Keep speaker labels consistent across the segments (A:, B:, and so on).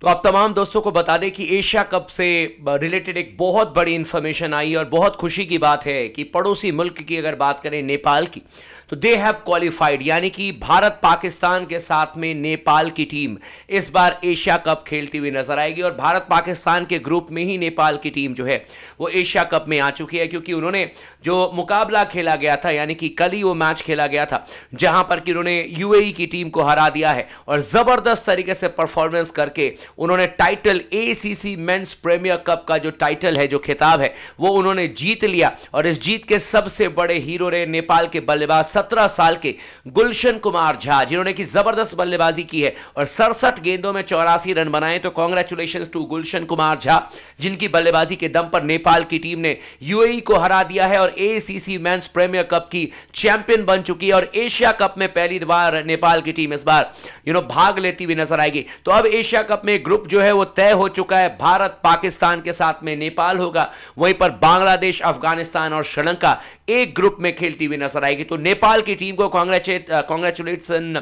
A: तो आप तमाम दोस्तों को बता दें कि एशिया कप से रिलेटेड एक बहुत बड़ी इन्फॉर्मेशन आई और बहुत खुशी की बात है कि पड़ोसी मुल्क की अगर बात करें नेपाल की तो दे हैव क्वालिफाइड यानी कि भारत पाकिस्तान के साथ में नेपाल की टीम इस बार एशिया कप खेलती हुई नजर आएगी और भारत पाकिस्तान के ग्रुप में ही नेपाल की टीम जो है वो एशिया कप में आ चुकी है क्योंकि उन्होंने जो मुकाबला खेला गया था यानी कि कल ही वो मैच खेला गया था जहां पर कि उन्होंने यूएई e की टीम को हरा दिया है और ज़बरदस्त तरीके से परफॉर्मेंस करके उन्होंने title ACC men's premier cup का जो टाइटल है जो खिताब है वो उन्होंने जीत लिया और इस जीत के सबसे बड़े हीरो रहे नेपाल के बल्लेबाज सत्रह साल के गुलशन कुमार झा जिन्होंने की जबरदस्त बल्लेबाजी की है और सड़सठ गेंदों में चौरासी रन बनाए तो कॉन्ग्रेचुलेशन टू गुलशन कुमार झा जिनकी बल्लेबाजी के दम पर नेपाल की टीम ने यूएई e को हरा दिया है और एसीसी मेंस प्रीमियर कप की चैंपियन बन चुकी है और एशिया कप में पहली बार नेपाल की टीम इस बार यू नो भाग लेती हुई नजर आएगी तो अब एशिया कप में में ग्रुप जो है वो तय हो चुका है भारत पाकिस्तान के साथ में नेपाल होगा वहीं पर बांग्लादेश अफगानिस्तान और श्रीलंका एक ग्रुप में खेलती हुई नजर आएगी तो नेपाल की टीम को कॉन्ग्रेचुलेट कॉन्ग्रेचुलेशन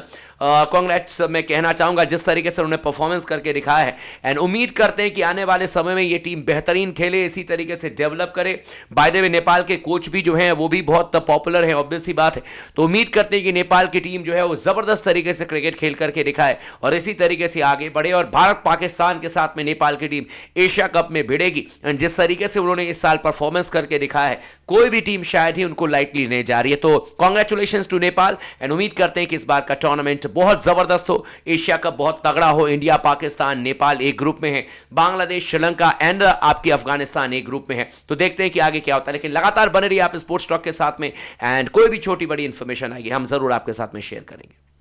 A: कॉन्ग्रेट्स मैं कहना चाहूंगा जिस तरीके से उन्होंने परफॉर्मेंस करके दिखाया है एंड उम्मीद करते हैं कि आने वाले समय में ये टीम बेहतरीन खेले इसी तरीके से डेवलप करे बाय द वे नेपाल के कोच भी जो हैं वो भी बहुत पॉपुलर हैं ऑब्वियस ही बात है तो उम्मीद करते हैं कि नेपाल की टीम जो है वो जबरदस्त तरीके से क्रिकेट खेल करके दिखाए और इसी तरीके से आगे बढ़े और भारत पाकिस्तान के साथ में नेपाल की टीम एशिया कप में भिड़ेगी एंड जिस तरीके से उन्होंने इस साल परफॉर्मेंस करके दिखा है कोई भी टीम शायद ही उनको लाइटली नहीं जा रही है तो कॉन्ग्रेचुलेशन टू नेपाल एंड उम्मीद करते हैं कि इस बार का टूर्नामेंट बहुत जबरदस्त हो एशिया कप बहुत तगड़ा हो इंडिया पाकिस्तान नेपाल एक ग्रुप में है बांग्लादेश श्रीलंका एंड आपकी अफगानिस्तान एक ग्रुप में है तो देखते हैं कि आगे क्या होता है लेकिन लगातार बने रही आप स्पोर्ट्स टॉक के साथ में एंड कोई भी छोटी बड़ी इंफॉर्मेशन आएगी हम जरूर आपके साथ में शेयर करेंगे